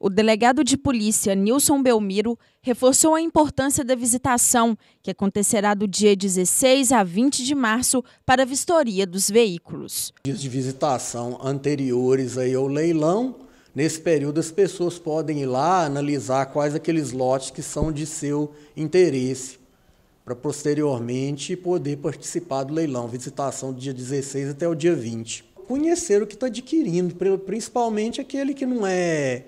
O delegado de polícia Nilson Belmiro reforçou a importância da visitação, que acontecerá do dia 16 a 20 de março para a vistoria dos veículos. Dias de visitação anteriores aí ao leilão, nesse período as pessoas podem ir lá analisar quais aqueles lotes que são de seu interesse, para posteriormente poder participar do leilão. Visitação do dia 16 até o dia 20. Conhecer o que está adquirindo, principalmente aquele que não é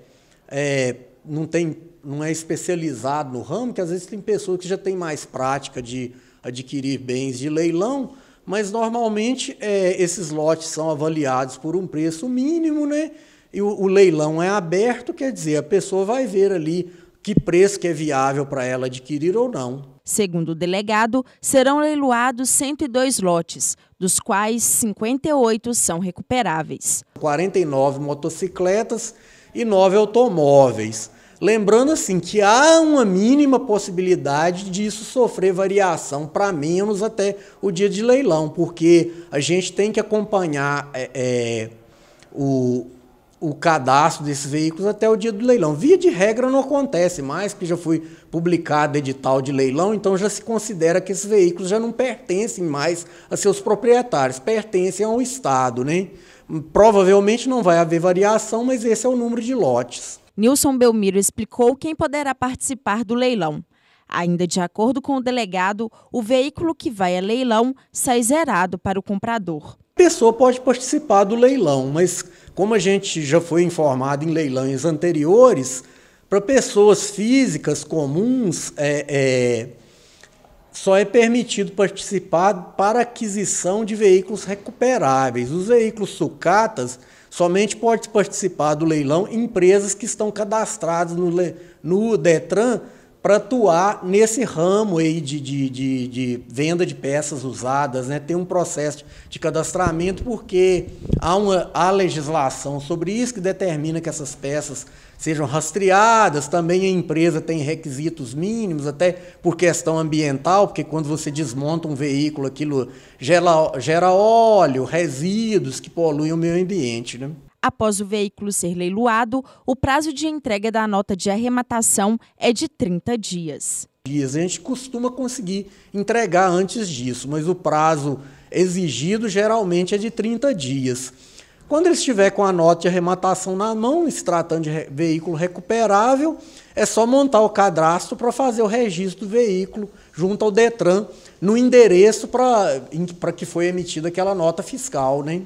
é, não, tem, não é especializado no ramo, que às vezes tem pessoas que já têm mais prática de adquirir bens de leilão, mas normalmente é, esses lotes são avaliados por um preço mínimo, né? E o, o leilão é aberto, quer dizer, a pessoa vai ver ali que preço que é viável para ela adquirir ou não. Segundo o delegado, serão leiloados 102 lotes, dos quais 58 são recuperáveis. 49 motocicletas e nove automóveis. Lembrando assim que há uma mínima possibilidade disso sofrer variação para menos até o dia de leilão, porque a gente tem que acompanhar é, é, o, o cadastro desses veículos até o dia do leilão. Via de regra não acontece mais, porque já foi publicado edital de leilão, então já se considera que esses veículos já não pertencem mais a seus proprietários, pertencem ao Estado, né? Provavelmente não vai haver variação, mas esse é o número de lotes. Nilson Belmiro explicou quem poderá participar do leilão. Ainda de acordo com o delegado, o veículo que vai a leilão sai zerado para o comprador. A pessoa pode participar do leilão, mas como a gente já foi informado em leilões anteriores, para pessoas físicas comuns é, é, só é permitido participar para aquisição de veículos recuperáveis. Os veículos sucatas somente pode participar do leilão empresas que estão cadastradas no, no Detran para atuar nesse ramo aí de, de, de, de, venda de peças usadas, né? tem um processo de cadastramento, porque há, uma, há legislação sobre isso que determina que essas peças sejam rastreadas, também a empresa tem requisitos mínimos, até por questão ambiental, porque quando você desmonta um veículo, aquilo gera, gera óleo, resíduos que poluem o meio ambiente. Né? Após o veículo ser leiloado, o prazo de entrega da nota de arrematação é de 30 dias. Dias. A gente costuma conseguir entregar antes disso, mas o prazo exigido geralmente é de 30 dias. Quando ele estiver com a nota de arrematação na mão, se tratando de veículo recuperável, é só montar o cadastro para fazer o registro do veículo junto ao Detran no endereço para que foi emitida aquela nota fiscal, né?